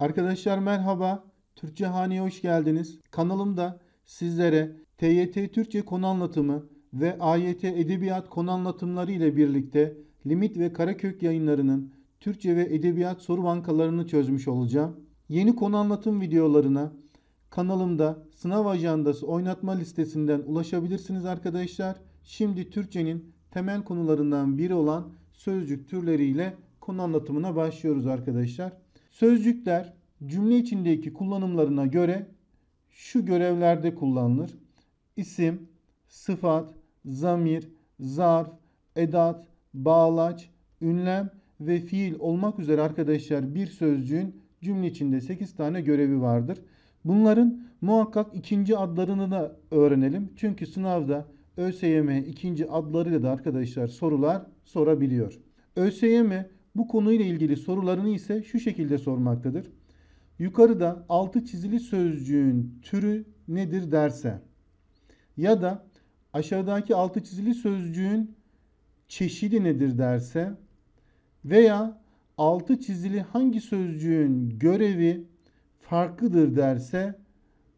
Arkadaşlar merhaba. Türkçe Hane'ye hoş geldiniz. Kanalımda sizlere TYT Türkçe konu anlatımı ve AYT edebiyat konu anlatımları ile birlikte Limit ve Karakök yayınlarının Türkçe ve edebiyat soru bankalarını çözmüş olacağım. Yeni konu anlatım videolarına kanalımda sınav ajandası oynatma listesinden ulaşabilirsiniz arkadaşlar. Şimdi Türkçenin temel konularından biri olan sözcük türleriyle konu anlatımına başlıyoruz arkadaşlar. Sözcükler cümle içindeki kullanımlarına göre şu görevlerde kullanılır. İsim, sıfat, zamir, zarf, edat, bağlaç, ünlem ve fiil olmak üzere arkadaşlar bir sözcüğün cümle içinde 8 tane görevi vardır. Bunların muhakkak ikinci adlarını da öğrenelim. Çünkü sınavda ÖSYM ikinci adlarıyla da arkadaşlar sorular sorabiliyor. ÖSYM bu konuyla ilgili sorularını ise şu şekilde sormaktadır. Yukarıda altı çizili sözcüğün türü nedir derse ya da aşağıdaki altı çizili sözcüğün çeşidi nedir derse veya altı çizili hangi sözcüğün görevi farklıdır derse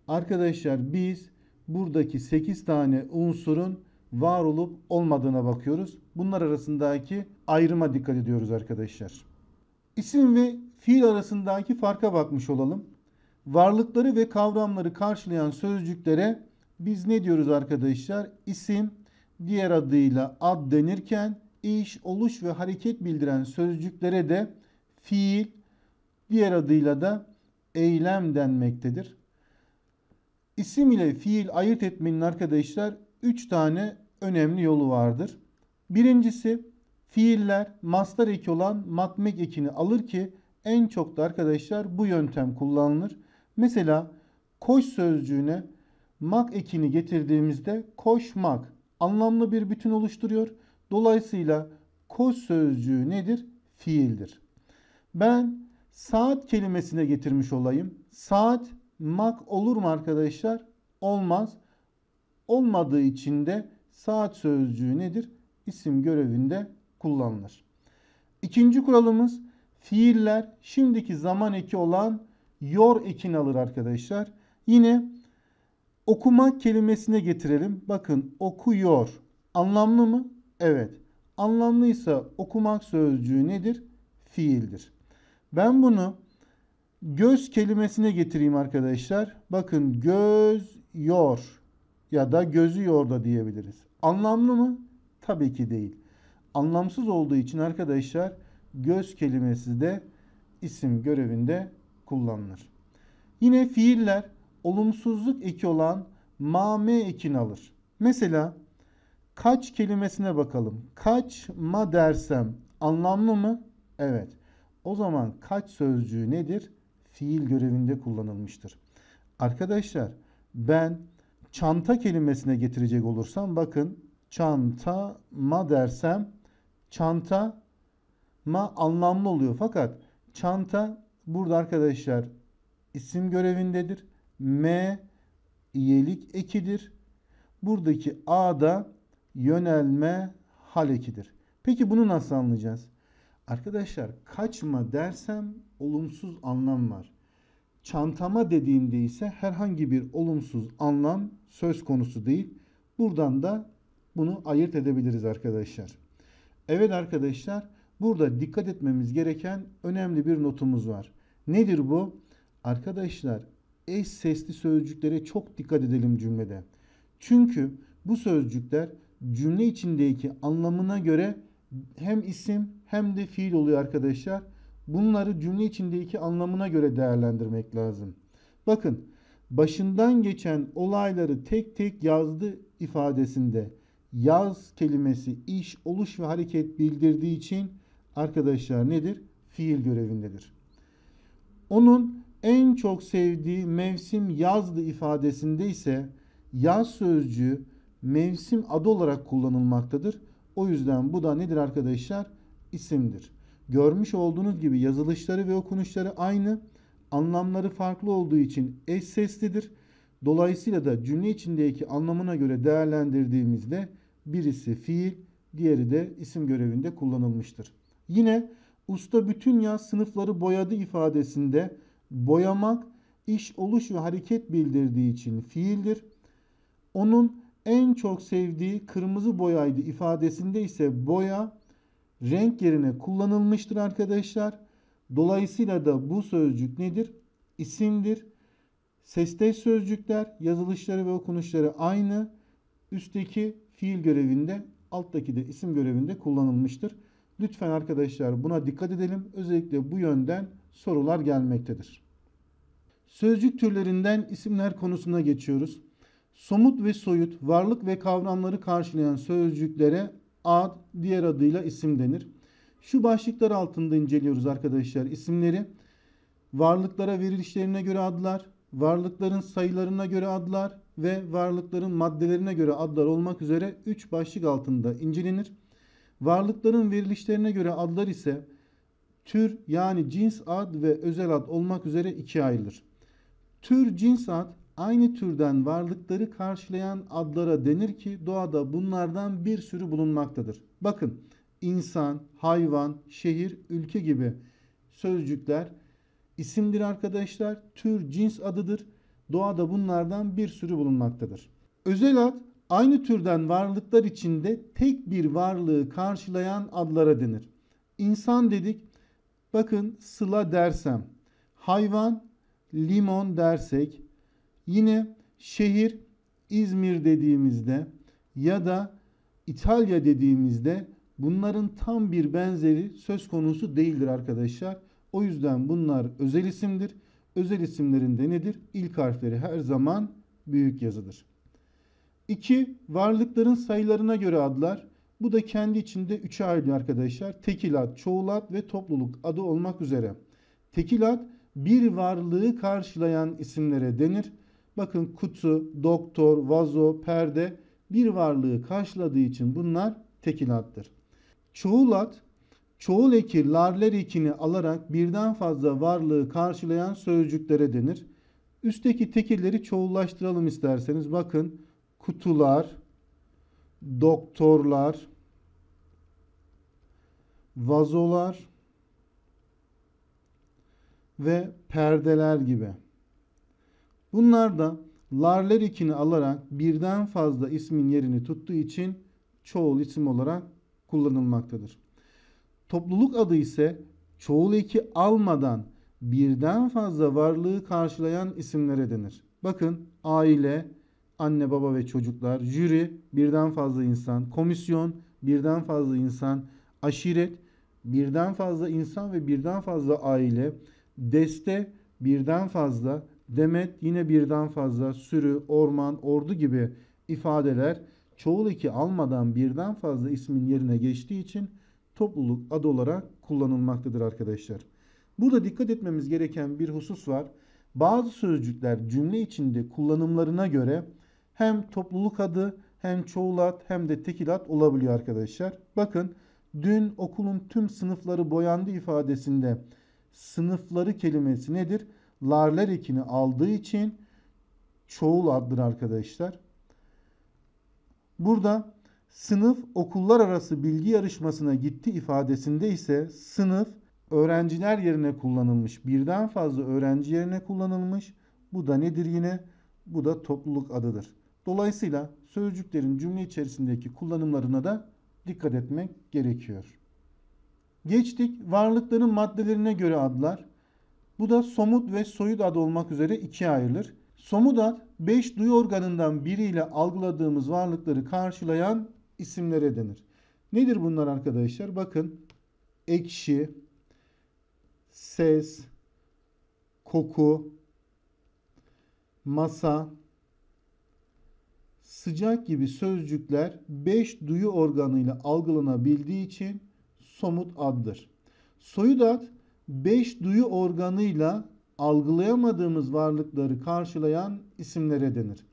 arkadaşlar biz buradaki 8 tane unsurun var olup olmadığına bakıyoruz bunlar arasındaki ayrıma dikkat ediyoruz arkadaşlar. İsim ve fiil arasındaki farka bakmış olalım. Varlıkları ve kavramları karşılayan sözcüklere biz ne diyoruz arkadaşlar? İsim diğer adıyla ad denirken iş, oluş ve hareket bildiren sözcüklere de fiil diğer adıyla da eylem denmektedir. İsim ile fiil ayırt etmenin arkadaşlar 3 tane önemli yolu vardır. Birincisi fiiller mastar eki olan matmek ekini alır ki en çok da arkadaşlar bu yöntem kullanılır. Mesela koş sözcüğüne mak ekini getirdiğimizde koşmak anlamlı bir bütün oluşturuyor. Dolayısıyla koş sözcüğü nedir? Fiildir. Ben saat kelimesine getirmiş olayım. Saat mak olur mu arkadaşlar? Olmaz. Olmadığı için de saat sözcüğü nedir? isim görevinde kullanılır. İkinci kuralımız fiiller şimdiki zaman eki olan yor ekini alır arkadaşlar. Yine okuma kelimesine getirelim. Bakın okuyor. Anlamlı mı? Evet. Anlamlıysa okumak sözcüğü nedir? Fiildir. Ben bunu göz kelimesine getireyim arkadaşlar. Bakın göz yor ya da gözü yor da diyebiliriz. Anlamlı mı? Tabii ki değil. Anlamsız olduğu için arkadaşlar göz kelimesi de isim görevinde kullanılır. Yine fiiller olumsuzluk eki olan mame ekini alır. Mesela kaç kelimesine bakalım. Kaç ma dersem anlamlı mı? Evet. O zaman kaç sözcüğü nedir? Fiil görevinde kullanılmıştır. Arkadaşlar ben çanta kelimesine getirecek olursam bakın Çanta çantama dersem çanta ma anlamlı oluyor. Fakat çanta burada arkadaşlar isim görevindedir. M iyelik ekidir. Buradaki A da yönelme hal ekidir. Peki bunu nasıl anlayacağız? Arkadaşlar kaçma dersem olumsuz anlam var. Çantama dediğimde ise herhangi bir olumsuz anlam söz konusu değil. Buradan da bunu ayırt edebiliriz arkadaşlar. Evet arkadaşlar burada dikkat etmemiz gereken önemli bir notumuz var. Nedir bu? Arkadaşlar eş sesli sözcüklere çok dikkat edelim cümlede. Çünkü bu sözcükler cümle içindeki anlamına göre hem isim hem de fiil oluyor arkadaşlar. Bunları cümle içindeki anlamına göre değerlendirmek lazım. Bakın başından geçen olayları tek tek yazdı ifadesinde yaz kelimesi iş, oluş ve hareket bildirdiği için arkadaşlar nedir? Fiil görevindedir. Onun en çok sevdiği mevsim yazdı ifadesinde ise yaz sözcüğü mevsim adı olarak kullanılmaktadır. O yüzden bu da nedir arkadaşlar? İsimdir. Görmüş olduğunuz gibi yazılışları ve okunuşları aynı. Anlamları farklı olduğu için eş seslidir. Dolayısıyla da cümle içindeki anlamına göre değerlendirdiğimizde Birisi fiil, diğeri de isim görevinde kullanılmıştır. Yine usta bütün yaz sınıfları boyadı ifadesinde boyamak iş oluş ve hareket bildirdiği için fiildir. Onun en çok sevdiği kırmızı boyaydı ifadesinde ise boya renk yerine kullanılmıştır arkadaşlar. Dolayısıyla da bu sözcük nedir? İsimdir. Sesteş sözcükler yazılışları ve okunuşları aynı. Üstteki fiil görevinde, alttaki de isim görevinde kullanılmıştır. Lütfen arkadaşlar buna dikkat edelim. Özellikle bu yönden sorular gelmektedir. Sözcük türlerinden isimler konusuna geçiyoruz. Somut ve soyut, varlık ve kavramları karşılayan sözcüklere ad, diğer adıyla isim denir. Şu başlıklar altında inceliyoruz arkadaşlar isimleri. Varlıklara verilişlerine göre adlar, varlıkların sayılarına göre adlar, ve varlıkların maddelerine göre adlar olmak üzere 3 başlık altında incelenir. Varlıkların verilişlerine göre adlar ise tür yani cins ad ve özel ad olmak üzere ikiye ayrılır. Tür cins ad aynı türden varlıkları karşılayan adlara denir ki doğada bunlardan bir sürü bulunmaktadır. Bakın insan, hayvan, şehir, ülke gibi sözcükler isimdir arkadaşlar. Tür cins adıdır Doğada bunlardan bir sürü bulunmaktadır. Özel ad aynı türden varlıklar içinde tek bir varlığı karşılayan adlara denir. İnsan dedik, bakın sıla dersem, hayvan limon dersek, yine şehir İzmir dediğimizde ya da İtalya dediğimizde bunların tam bir benzeri söz konusu değildir arkadaşlar. O yüzden bunlar özel isimdir özel isimlerinde nedir? İlk harfleri her zaman büyük yazıdır. 2. Varlıkların sayılarına göre adlar. Bu da kendi içinde üçe ayrılıyor arkadaşlar. Tekil ad, çoğul ad ve topluluk adı olmak üzere. Tekil ad bir varlığı karşılayan isimlere denir. Bakın kutu, doktor, vazo, perde bir varlığı karşıladığı için bunlar tekil addır. Çoğul ad çoğul eki larler ekini alarak birden fazla varlığı karşılayan sözcüklere denir. Üstteki tekirleri çoğullaştıralım isterseniz. Bakın kutular, doktorlar, vazolar ve perdeler gibi. Bunlar da larler ikini alarak birden fazla ismin yerini tuttuğu için çoğul isim olarak kullanılmaktadır. Topluluk adı ise çoğul eki almadan birden fazla varlığı karşılayan isimlere denir. Bakın aile, anne baba ve çocuklar, jüri birden fazla insan, komisyon birden fazla insan, aşiret birden fazla insan ve birden fazla aile, deste birden fazla, demet yine birden fazla, sürü, orman, ordu gibi ifadeler çoğul eki almadan birden fazla ismin yerine geçtiği için topluluk adı olarak kullanılmaktadır arkadaşlar. Burada dikkat etmemiz gereken bir husus var. Bazı sözcükler cümle içinde kullanımlarına göre hem topluluk adı hem çoğulat hem de tekilat olabiliyor arkadaşlar. Bakın dün okulun tüm sınıfları boyandı ifadesinde sınıfları kelimesi nedir? Larler ekini aldığı için çoğul addır arkadaşlar. Burada Sınıf okullar arası bilgi yarışmasına gitti ifadesinde ise sınıf öğrenciler yerine kullanılmış. Birden fazla öğrenci yerine kullanılmış. Bu da nedir yine? Bu da topluluk adıdır. Dolayısıyla sözcüklerin cümle içerisindeki kullanımlarına da dikkat etmek gerekiyor. Geçtik varlıkların maddelerine göre adlar. Bu da somut ve soyut ad olmak üzere ikiye ayrılır. Somut ad beş duyu organından biriyle algıladığımız varlıkları karşılayan isimlere denir. Nedir bunlar arkadaşlar? Bakın ekşi, ses, koku, masa, sıcak gibi sözcükler 5 duyu organıyla algılanabildiği için somut addır. Soyut ad 5 duyu organıyla algılayamadığımız varlıkları karşılayan isimlere denir.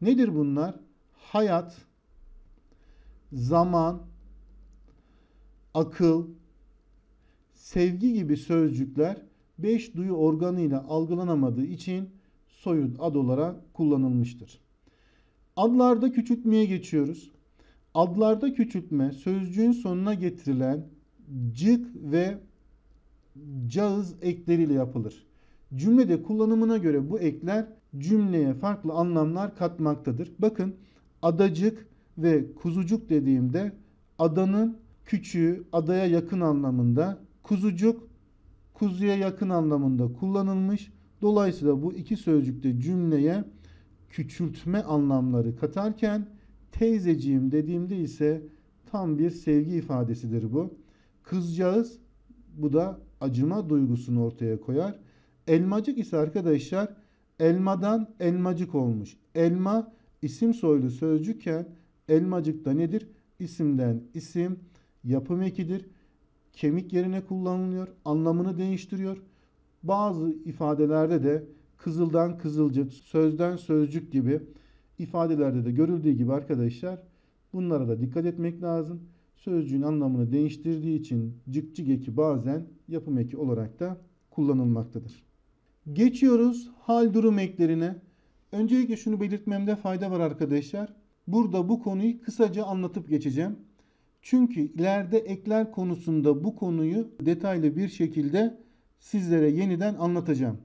Nedir bunlar? Hayat, zaman, akıl, sevgi gibi sözcükler beş duyu organıyla algılanamadığı için soyut ad olarak kullanılmıştır. Adlarda küçültmeye geçiyoruz. Adlarda küçültme sözcüğün sonuna getirilen cık ve cağız ekleriyle yapılır. Cümlede kullanımına göre bu ekler cümleye farklı anlamlar katmaktadır. Bakın adacık ve kuzucuk dediğimde adanın küçüğü adaya yakın anlamında kuzucuk kuzuya yakın anlamında kullanılmış. Dolayısıyla bu iki sözcükte cümleye küçültme anlamları katarken teyzeciğim dediğimde ise tam bir sevgi ifadesidir bu. Kızcağız bu da acıma duygusunu ortaya koyar. Elmacık ise arkadaşlar elmadan elmacık olmuş. Elma isim soylu sözcükken Elmacık da nedir? İsimden isim, yapım ekidir. Kemik yerine kullanılıyor. Anlamını değiştiriyor. Bazı ifadelerde de kızıldan kızılcık, sözden sözcük gibi ifadelerde de görüldüğü gibi arkadaşlar bunlara da dikkat etmek lazım. Sözcüğün anlamını değiştirdiği için cıkcık eki bazen yapım eki olarak da kullanılmaktadır. Geçiyoruz hal durum eklerine. Öncelikle şunu belirtmemde fayda var arkadaşlar. Burada bu konuyu kısaca anlatıp geçeceğim. Çünkü ileride ekler konusunda bu konuyu detaylı bir şekilde sizlere yeniden anlatacağım.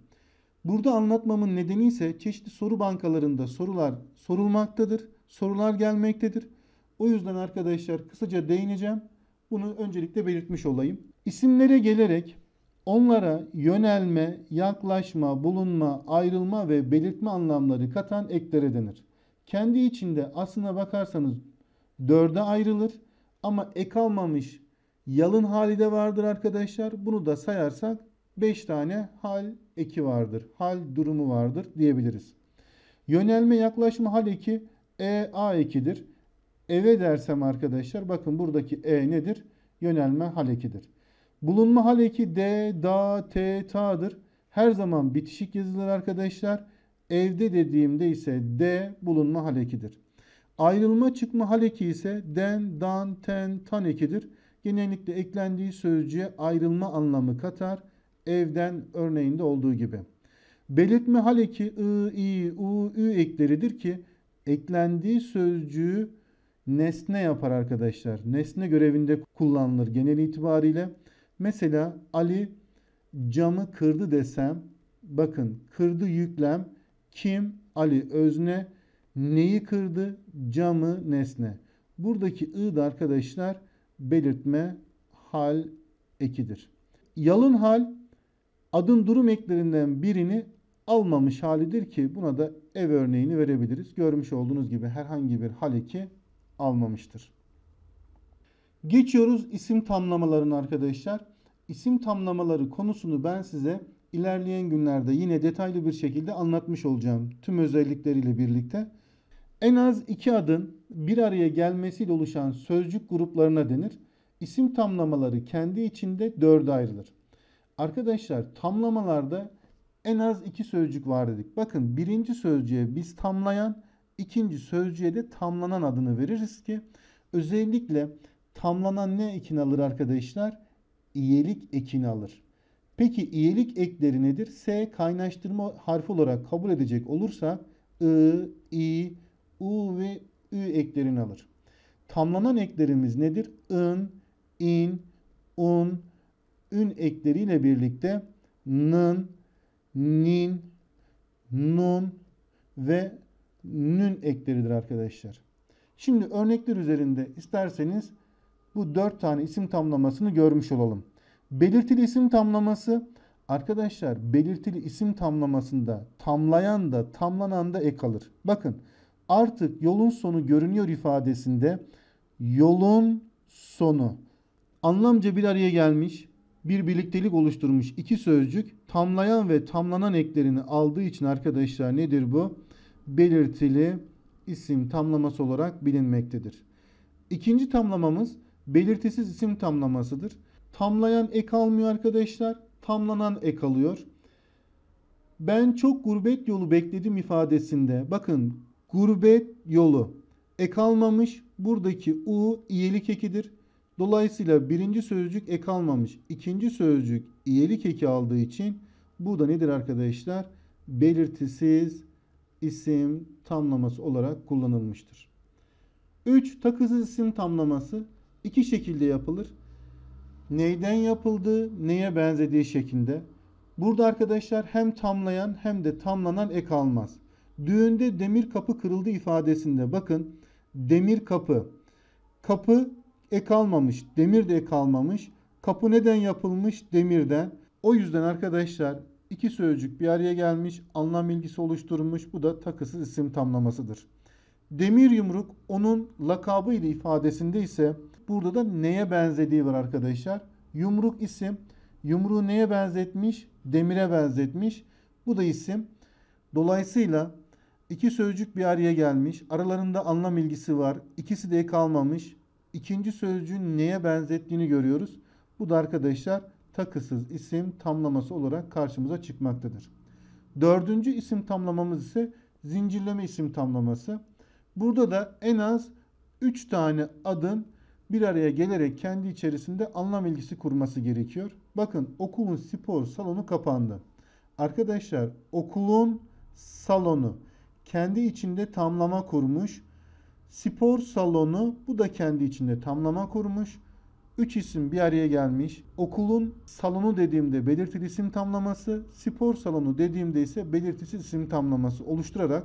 Burada anlatmamın nedeni ise çeşitli soru bankalarında sorular sorulmaktadır. Sorular gelmektedir. O yüzden arkadaşlar kısaca değineceğim. Bunu öncelikle belirtmiş olayım. İsimlere gelerek onlara yönelme, yaklaşma, bulunma, ayrılma ve belirtme anlamları katan eklere denir kendi içinde aslına bakarsanız dörde ayrılır ama ek almamış yalın hali de vardır arkadaşlar. Bunu da sayarsak 5 tane hal eki vardır. Hal durumu vardır diyebiliriz. Yönelme yaklaşma hal eki E A ekidir. Eve dersem arkadaşlar bakın buradaki E nedir? Yönelme hal ekidir. Bulunma hal eki D, da, T, ta'dır. Her zaman bitişik yazılır arkadaşlar. Evde dediğimde ise de bulunma halekidir. Ayrılma çıkma haleki ise den, dan, ten, tan ekidir. Genellikle eklendiği sözcüğe ayrılma anlamı katar. Evden örneğinde olduğu gibi. Belirtme haleki ı, i, u, ü ekleridir ki eklendiği sözcüğü nesne yapar arkadaşlar. Nesne görevinde kullanılır genel itibariyle. Mesela Ali camı kırdı desem bakın kırdı yüklem kim? Ali özne. Neyi kırdı? Camı nesne. Buradaki ı da arkadaşlar belirtme hal ekidir. Yalın hal adın durum eklerinden birini almamış halidir ki buna da ev örneğini verebiliriz. Görmüş olduğunuz gibi herhangi bir hal eki almamıştır. Geçiyoruz isim tamlamalarına arkadaşlar. İsim tamlamaları konusunu ben size İlerleyen günlerde yine detaylı bir şekilde anlatmış olacağım tüm özellikleriyle birlikte. En az iki adın bir araya gelmesiyle oluşan sözcük gruplarına denir. İsim tamlamaları kendi içinde dörde ayrılır. Arkadaşlar tamlamalarda en az iki sözcük var dedik. Bakın birinci sözcüğe biz tamlayan, ikinci sözcüğe de tamlanan adını veririz ki özellikle tamlanan ne ekini alır arkadaşlar? İyelik ekini alır. Peki iyelik ekleri nedir? S kaynaştırma harfi olarak kabul edecek olursa I, I, U ve Ü eklerini alır. Tamlanan eklerimiz nedir? ın, in, un, ün ekleriyle birlikte nın, nin, nun ve nün ekleridir arkadaşlar. Şimdi örnekler üzerinde isterseniz bu dört tane isim tamlamasını görmüş olalım. Belirtili isim tamlaması arkadaşlar belirtili isim tamlamasında tamlayan da tamlanan da ek alır. Bakın artık yolun sonu görünüyor ifadesinde yolun sonu anlamca bir araya gelmiş bir birliktelik oluşturmuş iki sözcük tamlayan ve tamlanan eklerini aldığı için arkadaşlar nedir bu? Belirtili isim tamlaması olarak bilinmektedir. İkinci tamlamamız belirtisiz isim tamlamasıdır. Tamlayan ek almıyor arkadaşlar. Tamlanan ek alıyor. Ben çok gurbet yolu bekledim ifadesinde. Bakın gurbet yolu ek almamış. Buradaki u iyilik ekidir. Dolayısıyla birinci sözcük ek almamış. İkinci sözcük iyilik eki aldığı için bu da nedir arkadaşlar? Belirtisiz isim tamlaması olarak kullanılmıştır. 3. Takısız isim tamlaması iki şekilde yapılır neyden yapıldığı, neye benzediği şeklinde. Burada arkadaşlar hem tamlayan hem de tamlanan ek almaz. Düğünde demir kapı kırıldı ifadesinde bakın demir kapı. Kapı ek almamış, demir de ek almamış. Kapı neden yapılmış? Demirden. O yüzden arkadaşlar iki sözcük bir araya gelmiş, anlam bilgisi oluşturmuş. Bu da takısız isim tamlamasıdır. Demir yumruk onun lakabı ile ifadesinde ise burada da neye benzediği var arkadaşlar. Yumruk isim. Yumruğu neye benzetmiş? Demire benzetmiş. Bu da isim. Dolayısıyla iki sözcük bir araya gelmiş. Aralarında anlam ilgisi var. İkisi de kalmamış. İkinci sözcüğün neye benzettiğini görüyoruz. Bu da arkadaşlar takısız isim tamlaması olarak karşımıza çıkmaktadır. Dördüncü isim tamlamamız ise zincirleme isim tamlaması. Burada da en az 3 tane adın bir araya gelerek kendi içerisinde anlam ilgisi kurması gerekiyor. Bakın okulun spor salonu kapandı. Arkadaşlar okulun salonu kendi içinde tamlama kurmuş. Spor salonu bu da kendi içinde tamlama kurmuş. Üç isim bir araya gelmiş. Okulun salonu dediğimde belirtili isim tamlaması, spor salonu dediğimde ise belirtisiz isim tamlaması oluşturarak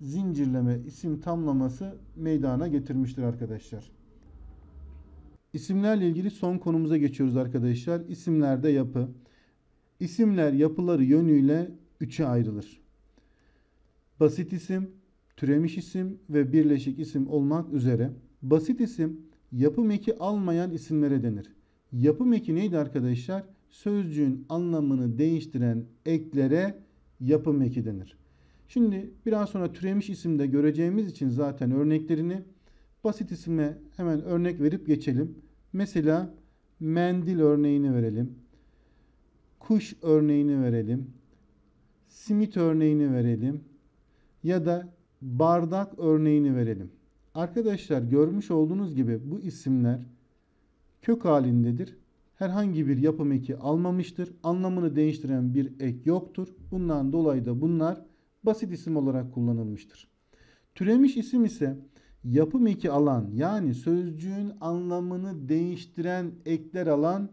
zincirleme isim tamlaması meydana getirmiştir arkadaşlar. İsimlerle ilgili son konumuza geçiyoruz arkadaşlar. İsimlerde yapı. İsimler yapıları yönüyle üçe ayrılır. Basit isim, türemiş isim ve birleşik isim olmak üzere. Basit isim yapım eki almayan isimlere denir. Yapı eki neydi arkadaşlar? Sözcüğün anlamını değiştiren eklere yapım eki denir. Şimdi biraz sonra türemiş isimde göreceğimiz için zaten örneklerini basit isime hemen örnek verip geçelim. Mesela mendil örneğini verelim. Kuş örneğini verelim. Simit örneğini verelim. Ya da bardak örneğini verelim. Arkadaşlar görmüş olduğunuz gibi bu isimler kök halindedir. Herhangi bir yapım eki almamıştır. Anlamını değiştiren bir ek yoktur. Bundan dolayı da bunlar basit isim olarak kullanılmıştır. Türemiş isim ise yapım eki alan yani sözcüğün anlamını değiştiren ekler alan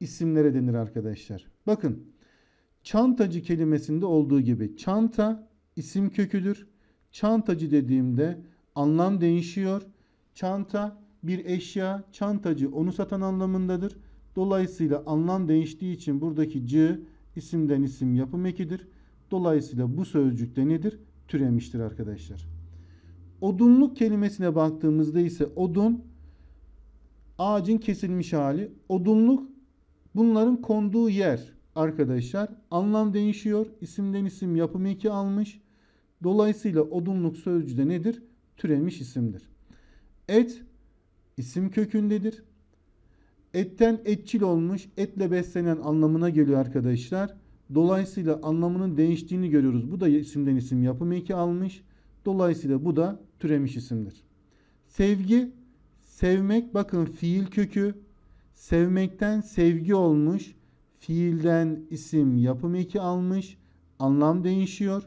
isimlere denir arkadaşlar. Bakın çantacı kelimesinde olduğu gibi çanta isim köküdür. Çantacı dediğimde anlam değişiyor. Çanta bir eşya, çantacı onu satan anlamındadır. Dolayısıyla anlam değiştiği için buradaki c isimden isim yapım ekidir. Dolayısıyla bu sözcük de nedir? Türemiştir arkadaşlar. Odunluk kelimesine baktığımızda ise odun ağacın kesilmiş hali. Odunluk bunların konduğu yer arkadaşlar. Anlam değişiyor. İsimden isim yapım eki almış. Dolayısıyla odunluk sözcüde nedir? Türemiş isimdir. Et isim kökündedir. Etten etçil olmuş, etle beslenen anlamına geliyor arkadaşlar. Dolayısıyla anlamının değiştiğini görüyoruz. Bu da isimden isim yapım eki almış. Dolayısıyla bu da türemiş isimdir. Sevgi, sevmek bakın fiil kökü. Sevmekten sevgi olmuş. Fiilden isim yapım eki almış. Anlam değişiyor.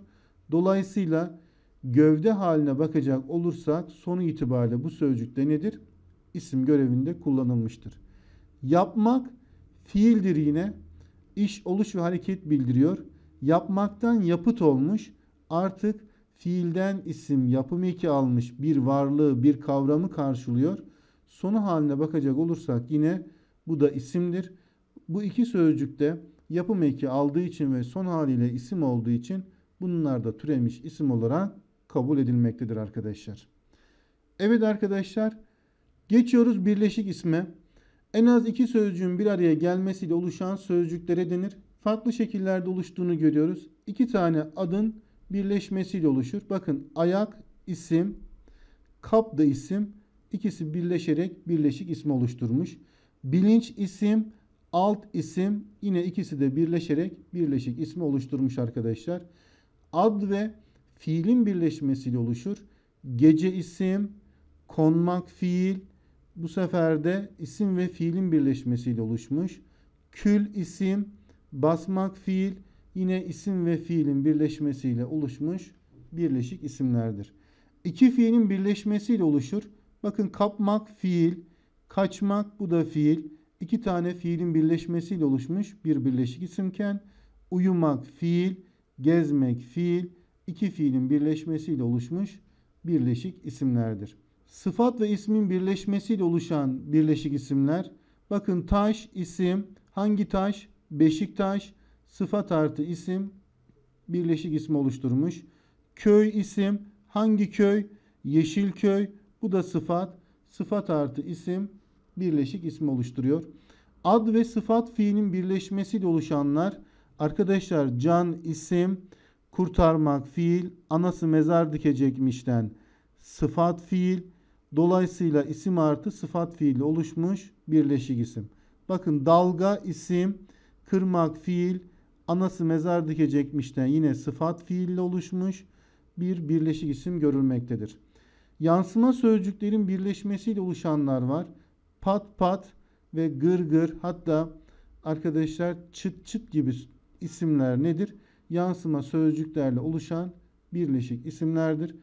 Dolayısıyla gövde haline bakacak olursak sonu itibariyle bu sözcükte nedir? İsim görevinde kullanılmıştır. Yapmak fiildir yine iş oluş ve hareket bildiriyor. Yapmaktan yapıt olmuş. Artık fiilden isim yapım eki almış bir varlığı, bir kavramı karşılıyor. Sonu haline bakacak olursak yine bu da isimdir. Bu iki sözcükte yapım eki aldığı için ve son haliyle isim olduğu için bunlar da türemiş isim olarak kabul edilmektedir arkadaşlar. Evet arkadaşlar geçiyoruz birleşik isme. En az iki sözcüğün bir araya gelmesiyle oluşan sözcüklere denir. Farklı şekillerde oluştuğunu görüyoruz. İki tane adın birleşmesiyle oluşur. Bakın ayak isim, kap da isim. İkisi birleşerek birleşik ismi oluşturmuş. Bilinç isim, alt isim yine ikisi de birleşerek birleşik ismi oluşturmuş arkadaşlar. Ad ve fiilin birleşmesiyle oluşur. Gece isim, konmak fiil, bu sefer de isim ve fiilin birleşmesiyle oluşmuş. Kül isim, basmak fiil yine isim ve fiilin birleşmesiyle oluşmuş birleşik isimlerdir. İki fiilin birleşmesiyle oluşur. Bakın kapmak fiil, kaçmak bu da fiil. İki tane fiilin birleşmesiyle oluşmuş bir birleşik isimken uyumak fiil, gezmek fiil, iki fiilin birleşmesiyle oluşmuş birleşik isimlerdir sıfat ve ismin birleşmesiyle oluşan birleşik isimler. Bakın taş isim, hangi taş? beşik taş, sıfat artı isim birleşik ismi oluşturmuş. Köy isim, hangi köy? yeşil köy, bu da sıfat. Sıfat artı isim birleşik ismi oluşturuyor. Ad ve sıfat fiilin birleşmesiyle oluşanlar arkadaşlar can isim, kurtarmak fiil, anası mezar dikecekmişten sıfat fiil, Dolayısıyla isim artı sıfat fiili oluşmuş birleşik isim. Bakın dalga isim, kırmak fiil, anası mezar dikecekmişten yine sıfat fiille oluşmuş bir birleşik isim görülmektedir. Yansıma sözcüklerin birleşmesiyle oluşanlar var. Pat pat ve gır gır hatta arkadaşlar çıt çıt gibi isimler nedir? Yansıma sözcüklerle oluşan birleşik isimlerdir.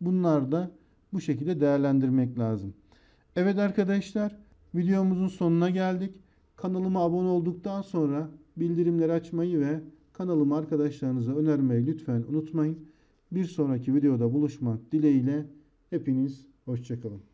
Bunlar da bu şekilde değerlendirmek lazım. Evet arkadaşlar videomuzun sonuna geldik. Kanalıma abone olduktan sonra bildirimleri açmayı ve kanalımı arkadaşlarınıza önermeyi lütfen unutmayın. Bir sonraki videoda buluşmak dileğiyle hepiniz hoşçakalın.